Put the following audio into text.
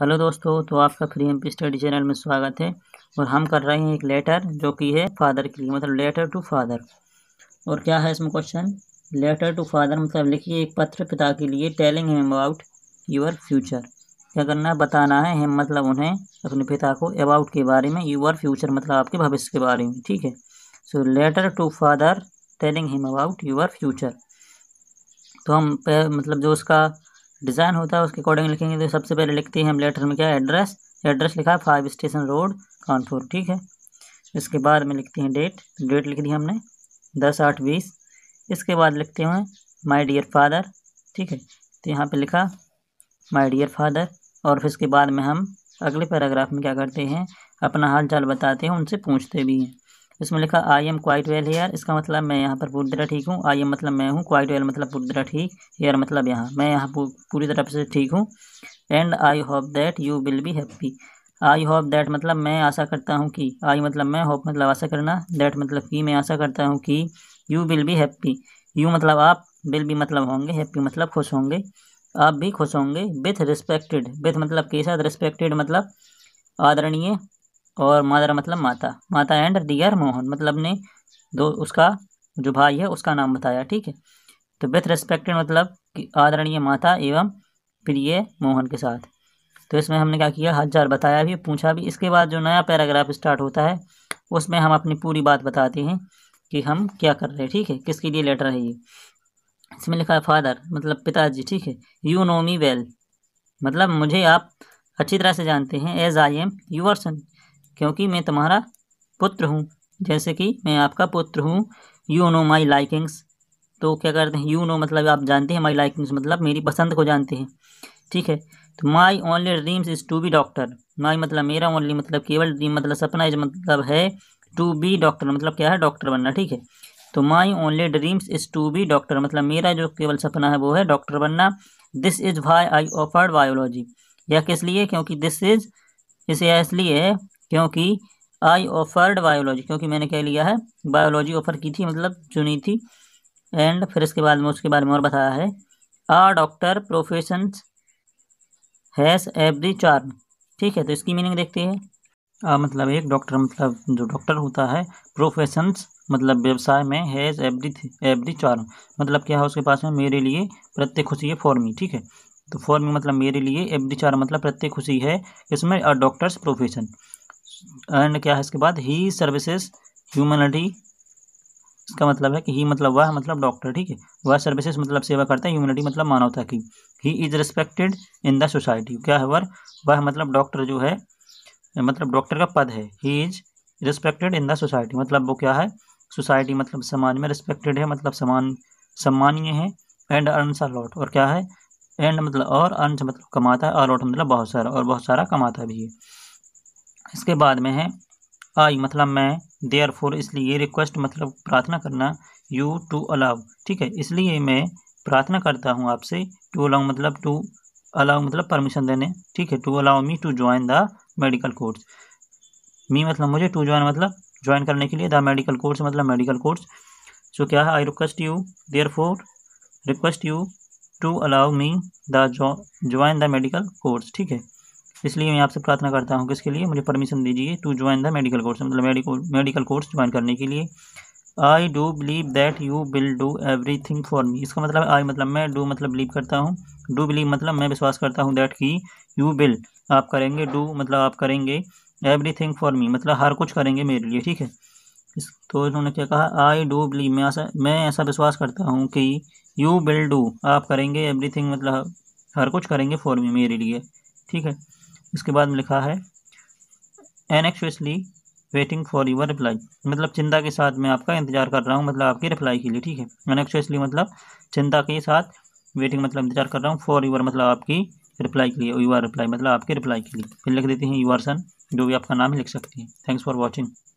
hello दोस्तों तो आपका फ्री एम स्टडी चैनल में स्वागत है और हम कर रहे हैं एक लेटर जो कि है फादर के लिए मतलब लेटर टू फादर और क्या है इसमें क्वेश्चन लेटर टू फादर मतलब लिखिए एक पत्र पिता के लिए telling him about your future क्या करना है बताना है हिम मतलब उन्हें अपने पिता को अबाउट के बारे में योर फ्यूचर मतलब आपके भविष्य के बारे में ठीक है so letter to father telling him about your future तो हम मतलब जो उसका डिज़ाइन होता है उसके अकॉर्डिंग लिखेंगे तो सबसे पहले लिखते हैं हम लेटर में क्या एड्रेस एड्रेस लिखा है फाइव स्टेशन रोड कानपुर ठीक है इसके बाद में लिखते हैं डेट डेट लिख दी हमने दस आठ बीस इसके बाद लिखते हैं माय डियर फादर ठीक है तो यहाँ पे लिखा माय डियर फादर और फिर इसके बाद में हम अगले पैराग्राफ में क्या करते हैं अपना हाल चाल बताते हैं उनसे पूछते भी हैं इसमें लिखा I am quite well here इसका मतलब मैं यहाँ पर पूरी तरह ठीक हूँ आई एम मतलब मैं हूँ क्वाइट वेल मतलब पूरी तरह ठीक हेयर मतलब यहाँ मैं यहाँ पूरी तरह से ठीक हूँ and I hope that you will be happy I hope that मतलब मैं आशा करता हूँ कि आई मतलब मैं होप मतलब आशा करना दैट मतलब कि मैं आशा करता हूँ कि you will be happy you मतलब आप विल बी मतलब होंगे हैप्पी मतलब खुश होंगे आप भी खुश होंगे विथ रिस्पेक्टेड विथ मतलब के साथ रिस्पेक्टेड मतलब आदरणीय और मदर मतलब माता माता एंड डियर मोहन मतलब ने दो उसका जो भाई है उसका नाम बताया ठीक है तो विथ रेस्पेक्टेड मतलब कि आदरणीय माता एवं प्रिय मोहन के साथ तो इसमें हमने क्या किया हजार बताया भी पूछा भी इसके बाद जो नया पैराग्राफ स्टार्ट होता है उसमें हम अपनी पूरी बात बताते हैं कि हम क्या कर रहे हैं ठीक है किसके लिए लेटर है ये इसमें लिखा है फादर मतलब पिताजी ठीक है यू नो मी वेल मतलब मुझे आप अच्छी तरह से जानते हैं as I am your son क्योंकि मैं तुम्हारा पुत्र हूँ जैसे कि मैं आपका पुत्र हूँ यू नो माई लाइकिंग्स तो क्या करते हैं यू नो मतलब आप जानते हैं माई लाइकिंग्स मतलब मेरी पसंद को जानते हैं ठीक है तो my only dreams is to be doctor my मतलब मेरा ओनली मतलब केवल ड्रीम मतलब सपना इज मतलब है टू बी डॉक्टर मतलब क्या है डॉक्टर बनना ठीक है तो my only dreams is to be doctor मतलब मेरा जो केवल सपना है वो है डॉक्टर बनना this is why I offered biology यह किस लिए क्योंकि दिस इज़ इसे इसलिए है क्योंकि आई ऑफर्ड बायोलॉजी क्योंकि मैंने क्या लिया है बायोलॉजी ऑफर की थी मतलब चुनी थी एंड फिर इसके बाद में उसके बारे में और बताया है a doctor profession has every charm ठीक है तो इसकी मीनिंग देखते हैं आ, मतलब एक डॉक्टर मतलब जो डॉक्टर होता है प्रोफेशंस मतलब व्यवसाय में हैज़ एवरी एवरी चार्म मतलब क्या है उसके पास में मेरे लिए प्रत्येक खुशी है फॉर्मी ठीक है तो फॉर्मी मतलब मेरे लिए एवरी चार्म मतलब प्रत्येक खुशी है इसमें डॉक्टर्स प्रोफेशन एंड क्या है इसके बाद ही सर्विसेज ह्यूमनिटी इसका मतलब है कि ही मतलब वह मतलब डॉक्टर ठीक है वह सर्विसेज मतलब सेवा करता है ह्यूमनिटी मतलब मानवता की he is respected in the society क्या है वह वह मतलब डॉक्टर जो है मतलब डॉक्टर का पद है he is respected in the society मतलब वो क्या है सोसाइटी मतलब समाज में रिस्पेक्टेड है मतलब समान सम्मानीय है एंड अर्नस अलॉट और क्या है एंड मतलब और अर्न मतलब कमाता है अलॉट मतलब बहुत सारा और बहुत सारा कमाता भी है इसके बाद में है आई मतलब मैं देयर फोर इसलिए रिक्वेस्ट मतलब प्रार्थना करना यू टू अलाउ ठीक है इसलिए मैं प्रार्थना करता हूँ आपसे टू अलाउ मतलब टू अलाउ मतलब परमिशन देने ठीक है to allow me to join the medical course me मतलब मुझे टू ज्वाइन मतलब ज्वाइन करने के लिए द मेडिकल कोर्स मतलब मेडिकल कोर्स सो क्या है I request you therefore request you to allow me the join the medical course ठीक है इसलिए मैं आपसे प्रार्थना करता हूँ कि इसके लिए मुझे परमिशन दीजिए to join the medical course मतलब मेडिकल मेडिकल कोर्स ज्वाइन करने के लिए I do believe that you will do everything for me इसका मतलब आई मतलब मैं डू मतलब बिलीव करता हूँ डू बिलीव मतलब मैं विश्वास करता हूँ दैट की यू विल आप करेंगे डू मतलब आप करेंगे एवरी थिंग फॉर मी मतलब हर कुछ करेंगे मेरे लिए ठीक है इस तो उन्होंने क्या कहा आई डू बिलीव मैं ऐसा मैं ऐसा विश्वास करता हूँ कि यू विल डू आप करेंगे थिंग मतलब हर कुछ करेंगे फॉर मी मेरे लिए ठीक है इसके बाद में लिखा है and waiting for your reply मतलब चिंता के साथ मैं आपका इंतजार कर रहा हूँ मतलब आपकी रिप्लाई के लिए ठीक है एन मतलब चिंता के साथ वेटिंग मतलब इंतजार कर रहा हूँ फॉर यूर मतलब आपकी रिप्लाई के लिए यू आर रिप्लाई मतलब आपके रिप्लाई के लिए फिर लिख देते हैं यू आर सन जो भी आपका नाम ही लिख सकती है थैंक्स फॉर वॉचिंग